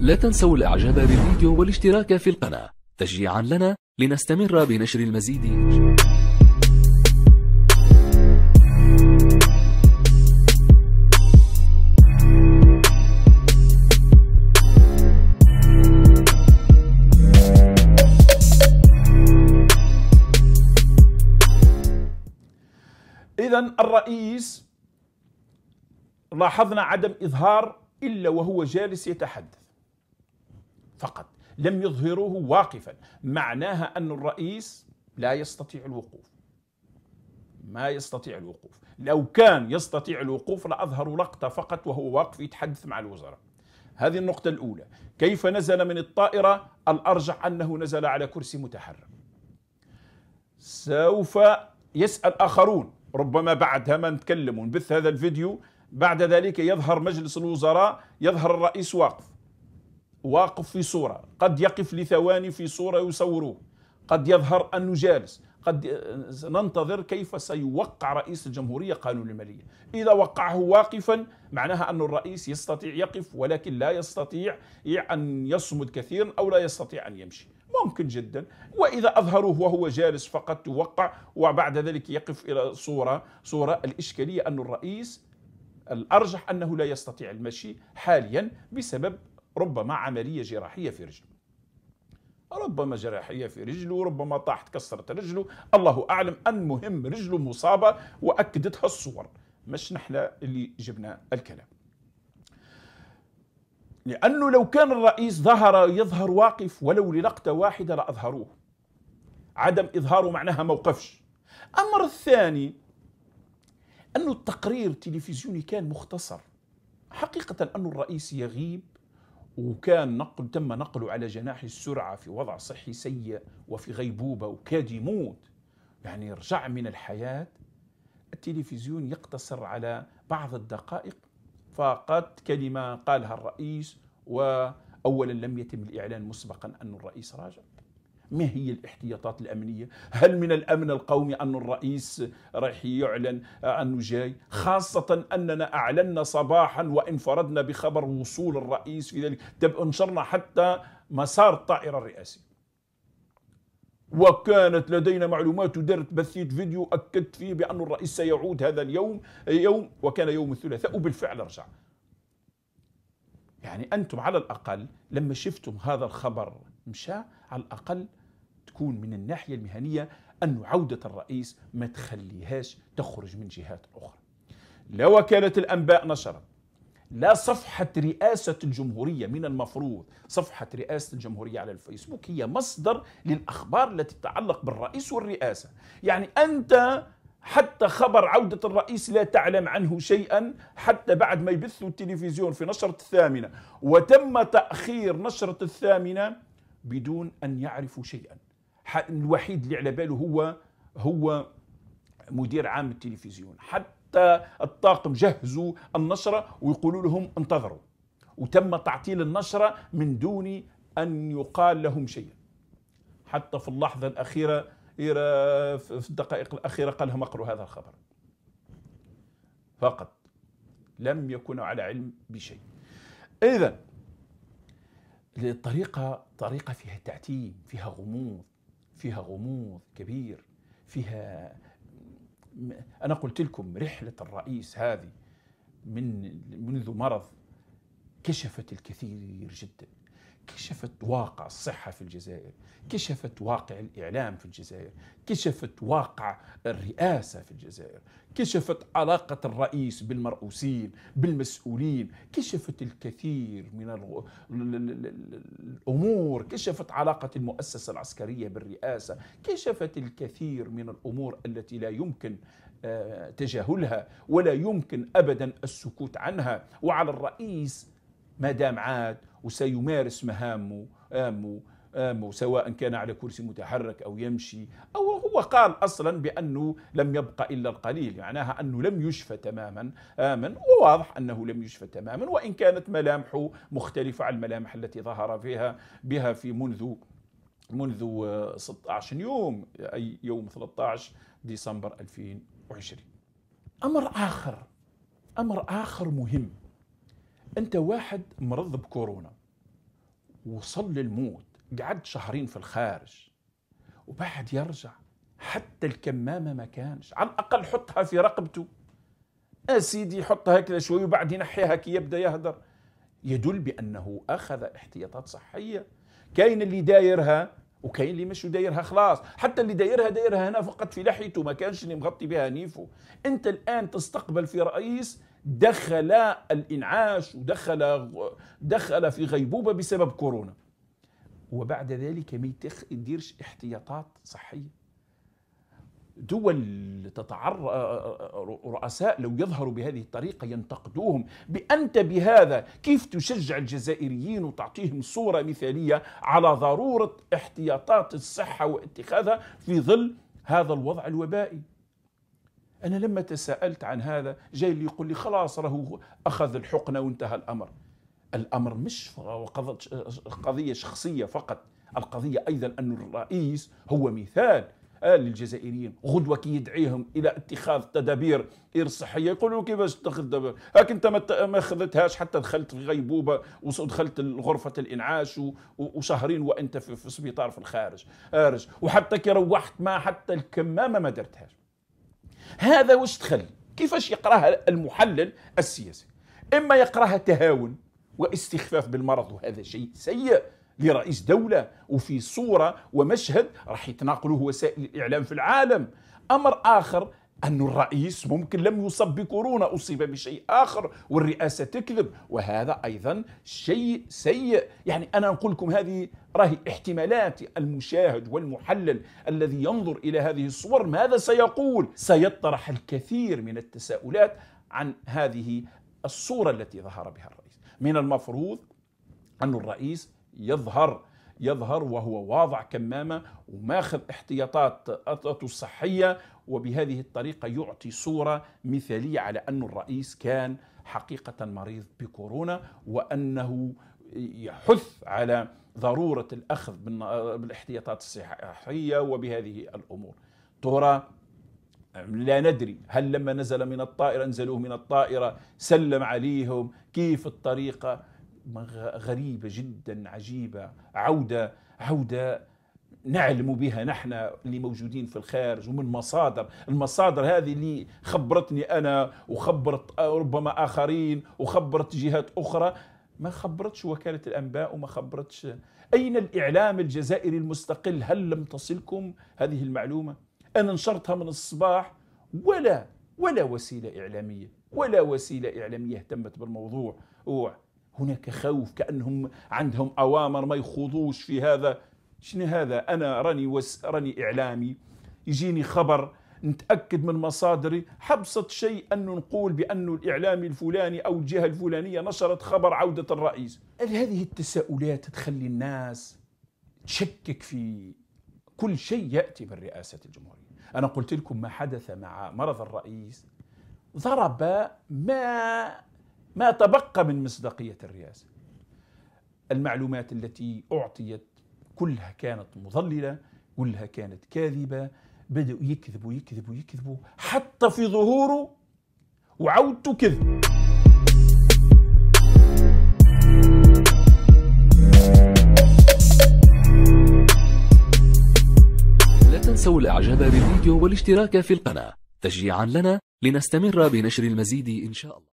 لا تنسوا الإعجاب بالفيديو والاشتراك في القناة تشجيعا لنا لنستمر بنشر المزيد إذا الرئيس لاحظنا عدم إظهار إلا وهو جالس يتحدث فقط لم يظهروه واقفا معناها أن الرئيس لا يستطيع الوقوف ما يستطيع الوقوف لو كان يستطيع الوقوف لأظهروا لقطة فقط وهو واقف يتحدث مع الوزراء هذه النقطة الأولى كيف نزل من الطائرة الأرجح أنه نزل على كرسي متحرك سوف يسأل آخرون ربما بعدها ما نتكلم ونبث هذا الفيديو بعد ذلك يظهر مجلس الوزراء يظهر الرئيس واقف واقف في صورة قد يقف لثواني في صورة يصوروه قد يظهر أنه جالس قد ننتظر كيف سيوقع رئيس الجمهورية قانون المالية إذا وقعه واقفا معناها أن الرئيس يستطيع يقف ولكن لا يستطيع أن يصمد كثيرا أو لا يستطيع أن يمشي ممكن جدا وإذا أظهروه وهو جالس فقط توقع وبعد ذلك يقف إلى صورة صورة الإشكالية أن الرئيس الأرجح أنه لا يستطيع المشي حاليا بسبب ربما عملية جراحية في رجله ربما جراحية في رجله ربما طاح تكسرت رجله الله أعلم المهم رجله مصابة وأكدتها الصور مش نحن اللي جبنا الكلام لأنه لو كان الرئيس ظهر يظهر واقف ولو للقطة واحدة لأظهروه عدم إظهاره معناها موقفش أمر الثاني أنه التقرير التلفزيوني كان مختصر حقيقة أن الرئيس يغيب وكان نقل تم نقله على جناح السرعة في وضع صحي سيء وفي غيبوبة وكاد يموت يعني رجع من الحياة التلفزيون يقتصر على بعض الدقائق فقط كلمة قالها الرئيس وأولا لم يتم الإعلان مسبقا أن الرئيس راجع ما هي الاحتياطات الأمنية؟ هل من الأمن القومي أن الرئيس راح يعلن أنه جاي؟ خاصة أننا أعلنا صباحا وانفردنا بخبر وصول الرئيس في ذلك طب انشرنا حتى مسار الطائرة الرئاسي وكانت لدينا معلومات ودرت بثيت فيديو أكدت فيه بأن الرئيس سيعود هذا اليوم يوم وكان يوم الثلاثاء وبالفعل رجع يعني أنتم على الأقل لما شفتم هذا الخبر مشى على الأقل تكون من الناحية المهنية أن عودة الرئيس ما تخليهاش تخرج من جهات أخرى لا وكالة الأنباء نشرت لا صفحة رئاسة الجمهورية من المفروض صفحة رئاسة الجمهورية على الفيسبوك هي مصدر للأخبار التي تتعلق بالرئيس والرئاسة يعني أنت حتى خبر عودة الرئيس لا تعلم عنه شيئا حتى بعد ما يبثوا التلفزيون في نشرة الثامنة وتم تأخير نشرة الثامنة بدون ان يعرفوا شيئا الوحيد اللي على باله هو هو مدير عام التلفزيون حتى الطاقم جهزوا النشرة ويقولوا لهم انتظروا وتم تعطيل النشرة من دون أن يقال لهم شيء حتى في اللحظة الأخيرة في الدقائق الأخيرة قال لهم اقروا هذا الخبر فقط لم يكونوا على علم بشيء إذا الطريقة طريقة فيها تعتيم فيها غموض فيها غموض كبير فيها أنا قلت لكم رحلة الرئيس هذه من منذ مرض كشفت الكثير جدا كشفت واقع الصحة في الجزائر كشفت واقع الإعلام في الجزائر كشفت واقع الرئاسة في الجزائر كشفت علاقة الرئيس بالمرؤوسين بالمسؤولين كشفت الكثير من الأمور كشفت علاقة المؤسسة العسكرية بالرئاسة كشفت الكثير من الأمور التي لا يمكن آه، تجاهلها ولا يمكن أبدا السكوت عنها وعلى الرئيس ما دام عاد وسيمارس مهامه آمه آمه سواء كان على كرسي متحرك أو يمشي أو هو قال أصلا بأنه لم يبقى إلا القليل معناها أنه لم يشفى تماما آمن وواضح أنه لم يشفى تماما وإن كانت ملامحه مختلفة عن الملامح التي ظهر فيها بها في منذ منذ 16 آه، يوم أي يوم 13 ديسمبر 2020 أمر آخر أمر آخر مهم انت واحد مرض بكورونا وصل للموت قعد شهرين في الخارج وبعد يرجع حتى الكمامه ما كانش على الاقل حطها في رقبته يا آه سيدي حطها هكذا شوي وبعد ينحيها كي يبدا يهدر يدل بانه اخذ احتياطات صحيه كاين اللي دايرها وكاين اللي مش دايرها خلاص حتى اللي دايرها دايرها هنا فقط في لحيته ما كانش اللي مغطي بها نيفه انت الان تستقبل في رئيس دخل الانعاش ودخل دخل في غيبوبه بسبب كورونا وبعد ذلك ما يديرش احتياطات صحيه دول تتعر رؤساء لو يظهروا بهذه الطريقة ينتقدوهم بأنت بهذا كيف تشجع الجزائريين وتعطيهم صورة مثالية على ضرورة احتياطات الصحة واتخاذها في ظل هذا الوضع الوبائي أنا لما تساءلت عن هذا جاي اللي يقول لي خلاص راهو أخذ الحقنة وانتهى الأمر الأمر مش قضية شخصية فقط القضية أيضا أن الرئيس هو مثال آه، للجزائريين غدوة كي يدعيهم إلى اتخاذ تدابير صحية يقولوا كيفاش تاخذ تدابير هاك أنت ما أخذتهاش حتى دخلت في غيبوبة ودخلت غرفة الإنعاش وشهرين وأنت في, السبيطار في الخارج وحتى كي روحت ما حتى الكمامة ما درتهاش هذا واش تخلي كيفاش يقراها المحلل السياسي اما يقراها تهاون واستخفاف بالمرض وهذا شيء سيء لرئيس دولة وفي صورة ومشهد راح يتناقله وسائل الإعلام في العالم أمر آخر أن الرئيس ممكن لم يصب بكورونا أصيب بشيء آخر والرئاسة تكذب وهذا أيضا شيء سيء يعني أنا أقول لكم هذه راهي احتمالات المشاهد والمحلل الذي ينظر إلى هذه الصور ماذا سيقول سيطرح الكثير من التساؤلات عن هذه الصورة التي ظهر بها الرئيس من المفروض أن الرئيس يظهر يظهر وهو واضع كمامة وماخذ احتياطات الصحية وبهذه الطريقة يعطي صورة مثالية على أن الرئيس كان حقيقة مريض بكورونا وأنه يحث على ضرورة الأخذ بالاحتياطات الصحية وبهذه الأمور ترى لا ندري هل لما نزل من الطائرة نزلوه من الطائرة سلم عليهم كيف الطريقة غريبة جدا عجيبة عودة عودة نعلم بها نحن اللي موجودين في الخارج ومن مصادر المصادر هذه اللي خبرتني أنا وخبرت آه، ربما آخرين وخبرت جهات أخرى ما خبرتش وكالة الأنباء وما خبرتش أين الإعلام الجزائري المستقل هل لم تصلكم هذه المعلومة أنا نشرتها من الصباح ولا ولا وسيلة إعلامية ولا وسيلة إعلامية اهتمت بالموضوع هناك خوف كأنهم عندهم أوامر ما يخوضوش في هذا شنو هذا أنا راني وس راني إعلامي يجيني خبر نتأكد من مصادري حبسة شيء أنه نقول بأنه الإعلامي الفلاني أو الجهة الفلانية نشرت خبر عودة الرئيس هذه التساؤلات تخلي الناس تشكك في كل شيء يأتي من رئاسة الجمهورية أنا قلت لكم ما حدث مع مرض الرئيس ضرب ما ما تبقى من مصداقية الرئاسة المعلومات التي أعطيت كلها كانت مضللة كلها كانت كاذبة بدأوا يكذبوا يكذبوا يكذبوا حتى في ظهوره وعودته كذب لا تنسوا الإعجاب بالفيديو والاشتراك في القناة تشجيعا لنا لنستمر بنشر المزيد إن شاء الله